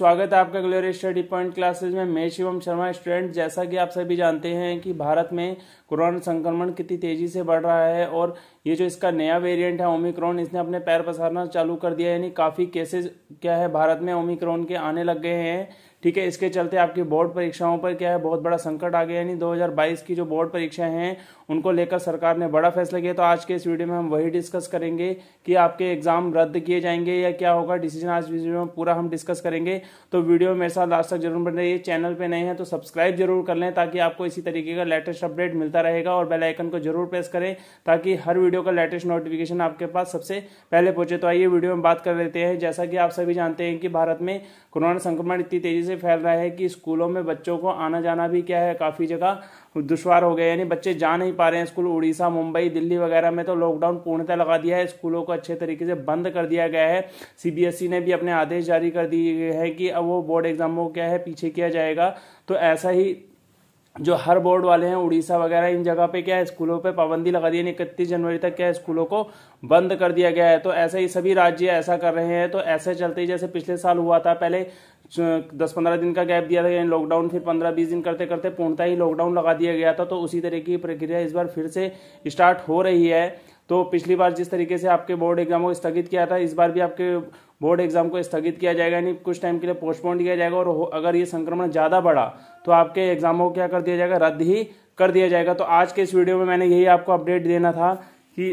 स्वागत है आपका ग्लोर स्टडी पॉइंट क्लासेज में मैं शिवम शर्मा स्टूडेंट जैसा कि आप सभी जानते हैं कि भारत में कोरोना संक्रमण कितनी तेजी से बढ़ रहा है और ये जो इसका नया वेरिएंट है ओमिक्रॉन इसने अपने पैर पसारना चालू कर दिया यानी काफ़ी केसेस क्या है भारत में ओमिक्रॉन के आने लग गए हैं ठीक है इसके चलते आपकी बोर्ड परीक्षाओं पर क्या है बहुत बड़ा संकट आ गया यानी 2022 की जो बोर्ड परीक्षाएं हैं उनको लेकर सरकार ने बड़ा फैसला किया तो आज के इस वीडियो में हम वही डिस्कस करेंगे कि आपके एग्जाम रद्द किए जाएंगे या क्या होगा डिसीजन आज वीडियो में पूरा हम डिस्कस करेंगे तो वीडियो मेरे साथ लास्ट तक जरूर बन रही है चैनल पर नए हैं तो सब्सक्राइब जरूर कर लें ताकि आपको इसी तरीके का लेटेस्ट अपडेट मिलता रहेगा और बेलाइकन को जरूर प्रेस करें ताकि हर वीडियो का लेटेस्ट नोटिफिकेशन आपके पास सबसे पहले पहुंचे तो आइए वीडियो में बात कर लेते हैं जैसा कि आप सभी जानते हैं कि भारत में कोरोना संक्रमण इतनी तेजी से से फैल रहा है कि स्कूलों में बच्चों को आना जाना भी क्या है काफ़ी जगह दुश्वार हो गया यानी बच्चे जा नहीं पा रहे हैं स्कूल उड़ीसा मुंबई दिल्ली वगैरह में तो लॉकडाउन पूर्णतः लगा दिया है स्कूलों को अच्छे तरीके से बंद कर दिया गया है सीबीएसई ने भी अपने आदेश जारी कर दिए हैं कि अब वो बोर्ड एग्जाम को क्या है पीछे किया जाएगा तो ऐसा ही जो हर बोर्ड वाले हैं उड़ीसा वगैरह इन जगह पे क्या है स्कूलों पे पाबंदी लगा दी है इकतीस जनवरी तक क्या है स्कूलों को बंद कर दिया गया है तो ऐसे ही सभी राज्य ऐसा कर रहे हैं तो ऐसे चलते ही जैसे पिछले साल हुआ था पहले दस पंद्रह दिन का गैप दिया था यानी लॉकडाउन फिर पंद्रह बीस दिन करते करते पूर्णतः ही लॉकडाउन लगा दिया गया था तो उसी तरह की प्रक्रिया इस बार फिर से स्टार्ट हो रही है तो पिछली बार जिस तरीके से आपके बोर्ड एग्जाम को स्थगित किया था इस बार भी आपके बोर्ड एग्जाम को स्थगित किया जाएगा यानी कुछ टाइम के लिए पोस्टपोन किया जाएगा और अगर ये संक्रमण ज़्यादा बढ़ा तो आपके एग्जाम को क्या कर दिया जाएगा रद्द ही कर दिया जाएगा तो आज के इस वीडियो में मैंने यही आपको अपडेट देना था कि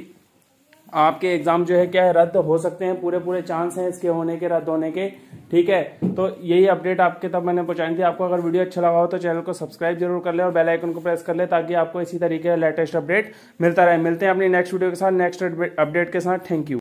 आपके एग्जाम जो है क्या है रद्द हो सकते हैं पूरे पूरे चांस हैं इसके होने के रद्द होने के ठीक है तो यही अपडेट आपके तब मैंने पहुंचाई थी आपको अगर वीडियो अच्छा लगा हो तो चैनल को सब्सक्राइब जरूर कर ले और बेल आइकन को प्रेस कर ले ताकि आपको इसी तरीके का लेटेस्ट अपडेट मिलता रहे मिलते हैं अपनी नेक्स्ट वीडियो के साथ नेक्स्ट अपडेट के साथ थैंक यू